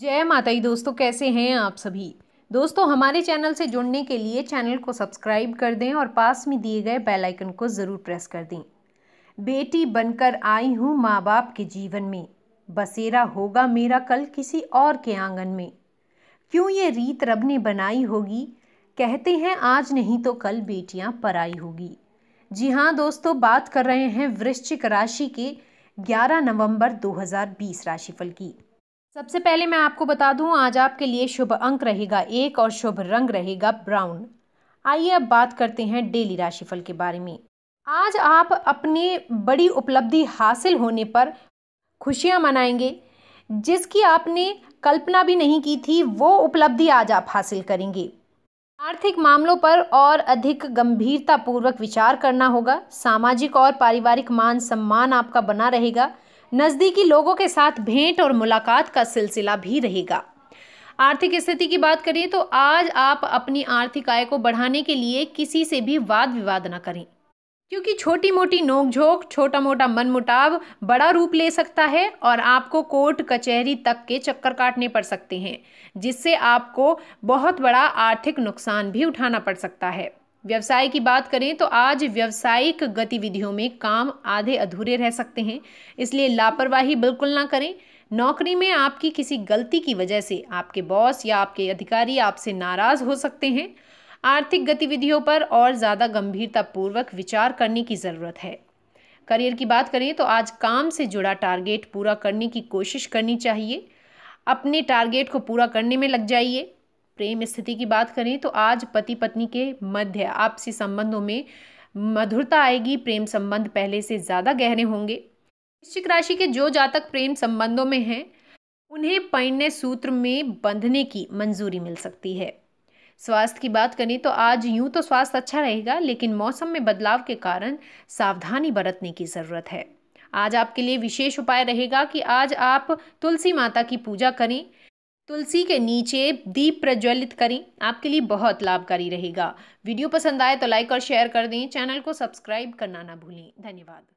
जय माता दोस्तों कैसे हैं आप सभी दोस्तों हमारे चैनल से जुड़ने के लिए चैनल को सब्सक्राइब कर दें और पास में दिए गए बेल आइकन को ज़रूर प्रेस कर दें बेटी बनकर आई हूँ माँ बाप के जीवन में बसेरा होगा मेरा कल किसी और के आंगन में क्यों ये रीत रब ने बनाई होगी कहते हैं आज नहीं तो कल बेटियाँ पराई होगी जी हाँ दोस्तों बात कर रहे हैं वृश्चिक राशि के ग्यारह नवम्बर दो राशिफल की सबसे पहले मैं आपको बता दूं आज आपके लिए शुभ अंक रहेगा एक और शुभ रंग रहेगा ब्राउन आइए अब बात करते हैं डेली राशिफल के बारे में आज आप अपनी बड़ी उपलब्धि हासिल होने पर खुशियां मनाएंगे जिसकी आपने कल्पना भी नहीं की थी वो उपलब्धि आज आप हासिल करेंगे आर्थिक मामलों पर और अधिक गंभीरतापूर्वक विचार करना होगा सामाजिक और पारिवारिक मान सम्मान आपका बना रहेगा नज़दीकी लोगों के साथ भेंट और मुलाकात का सिलसिला भी रहेगा आर्थिक स्थिति की बात करें तो आज आप अपनी आर्थिक आय को बढ़ाने के लिए किसी से भी वाद विवाद न करें क्योंकि छोटी मोटी नोकझोंक छोटा मोटा मनमुटाव बड़ा रूप ले सकता है और आपको कोर्ट कचहरी तक के चक्कर काटने पड़ सकते हैं जिससे आपको बहुत बड़ा आर्थिक नुकसान भी उठाना पड़ सकता है व्यवसाय की बात करें तो आज व्यवसायिक गतिविधियों में काम आधे अधूरे रह सकते हैं इसलिए लापरवाही बिल्कुल ना करें नौकरी में आपकी किसी गलती की वजह से आपके बॉस या आपके अधिकारी आपसे नाराज़ हो सकते हैं आर्थिक गतिविधियों पर और ज़्यादा गंभीरतापूर्वक विचार करने की ज़रूरत है करियर की बात करें तो आज काम से जुड़ा टारगेट पूरा करने की कोशिश करनी चाहिए अपने टारगेट को पूरा करने में लग जाइए प्रेम स्थिति की बात करें तो आज पति पत्नी के मध्य आपसी संबंधों में मधुरता आएगी प्रेम संबंध पहले से ज़्यादा गहरे होंगे वृश्चिक राशि के जो जातक प्रेम संबंधों में हैं उन्हें पैण्य सूत्र में बंधने की मंजूरी मिल सकती है स्वास्थ्य की बात करें तो आज यूं तो स्वास्थ्य अच्छा रहेगा लेकिन मौसम में बदलाव के कारण सावधानी बरतने की ज़रूरत है आज आपके लिए विशेष उपाय रहेगा कि आज आप तुलसी माता की पूजा करें तुलसी के नीचे दीप प्रज्वलित करें आपके लिए बहुत लाभकारी रहेगा वीडियो पसंद आए तो लाइक और शेयर कर दें चैनल को सब्सक्राइब करना ना भूलें धन्यवाद